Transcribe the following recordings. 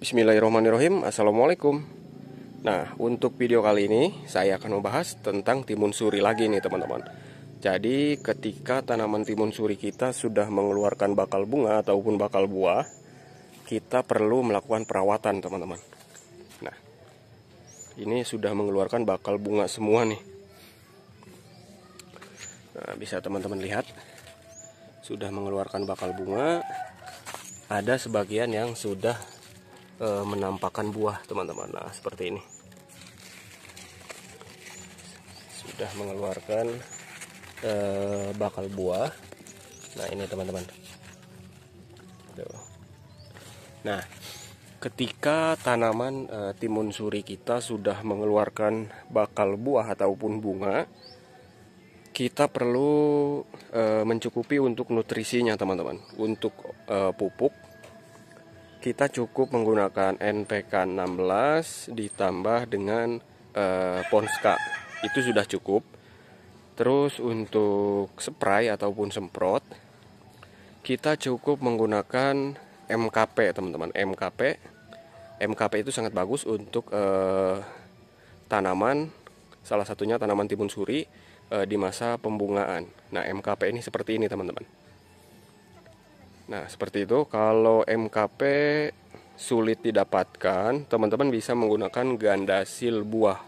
Bismillahirrahmanirrahim Assalamualaikum Nah untuk video kali ini saya akan membahas tentang timun suri lagi nih teman-teman Jadi ketika tanaman timun suri kita sudah mengeluarkan bakal bunga ataupun bakal buah Kita perlu melakukan perawatan teman-teman Nah ini sudah mengeluarkan bakal bunga semua nih Nah bisa teman-teman lihat Sudah mengeluarkan bakal bunga ada sebagian yang sudah e, menampakkan buah teman-teman nah seperti ini sudah mengeluarkan e, bakal buah nah ini teman-teman nah ketika tanaman e, timun suri kita sudah mengeluarkan bakal buah ataupun bunga kita perlu e, mencukupi untuk nutrisinya teman-teman untuk e, pupuk kita cukup menggunakan NPK 16 ditambah dengan eh, Ponska. Itu sudah cukup. Terus untuk spray ataupun semprot kita cukup menggunakan MKP, teman-teman. MKP MKP itu sangat bagus untuk eh, tanaman salah satunya tanaman timun suri eh, di masa pembungaan. Nah, MKP ini seperti ini, teman-teman. Nah, seperti itu. Kalau MKP sulit didapatkan, teman-teman bisa menggunakan gandasil buah.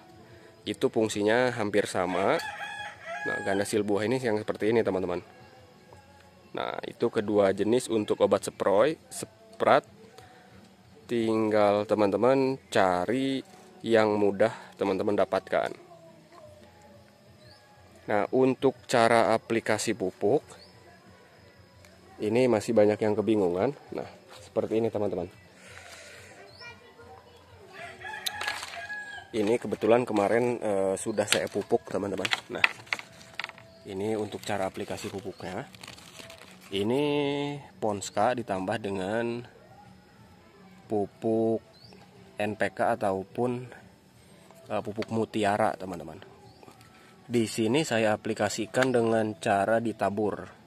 Itu fungsinya hampir sama. Nah, gandasil buah ini yang seperti ini, teman-teman. Nah, itu kedua jenis untuk obat seproy, seprat. Tinggal teman-teman cari yang mudah teman-teman dapatkan. Nah, untuk cara aplikasi pupuk, ini masih banyak yang kebingungan nah seperti ini teman-teman ini kebetulan kemarin e, sudah saya pupuk teman-teman nah ini untuk cara aplikasi pupuknya ini Ponska ditambah dengan pupuk NPK ataupun e, pupuk mutiara teman-teman di sini saya aplikasikan dengan cara ditabur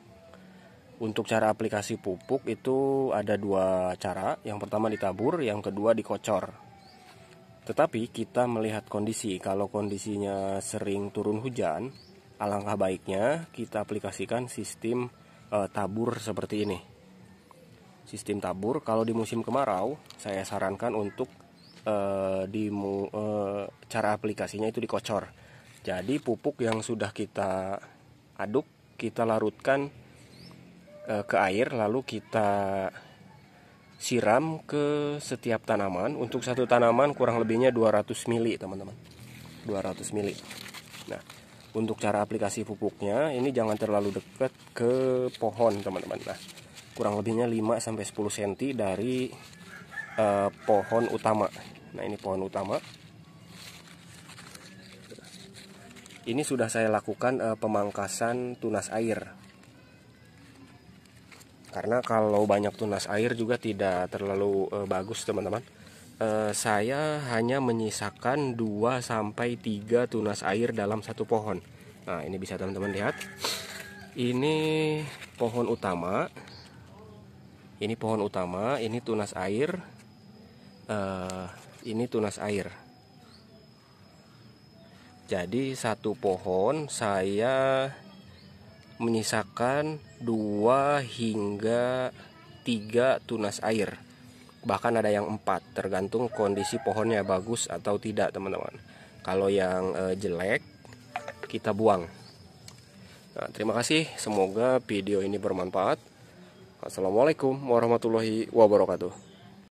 untuk cara aplikasi pupuk itu ada dua cara, yang pertama ditabur, yang kedua dikocor. Tetapi kita melihat kondisi, kalau kondisinya sering turun hujan, alangkah baiknya kita aplikasikan sistem e, tabur seperti ini. Sistem tabur kalau di musim kemarau, saya sarankan untuk e, di e, cara aplikasinya itu dikocor. Jadi pupuk yang sudah kita aduk, kita larutkan Eh, ke air lalu kita siram ke setiap tanaman untuk satu tanaman kurang lebihnya 200 mili teman-teman 200 mili nah untuk cara aplikasi pupuknya ini jangan terlalu dekat ke pohon teman-teman nah kurang lebihnya 5 sampai 10 cm dari eh, pohon utama nah ini pohon utama ini sudah saya lakukan eh, pemangkasan tunas air karena kalau banyak tunas air juga tidak terlalu e, bagus teman-teman e, saya hanya menyisakan 2 sampai 3 tunas air dalam satu pohon nah ini bisa teman-teman lihat ini pohon utama ini pohon utama ini tunas air e, ini tunas air jadi satu pohon saya menyisakan 2 hingga 3 tunas air bahkan ada yang 4 tergantung kondisi pohonnya bagus atau tidak teman-teman kalau yang e, jelek kita buang nah, terima kasih semoga video ini bermanfaat assalamualaikum warahmatullahi wabarakatuh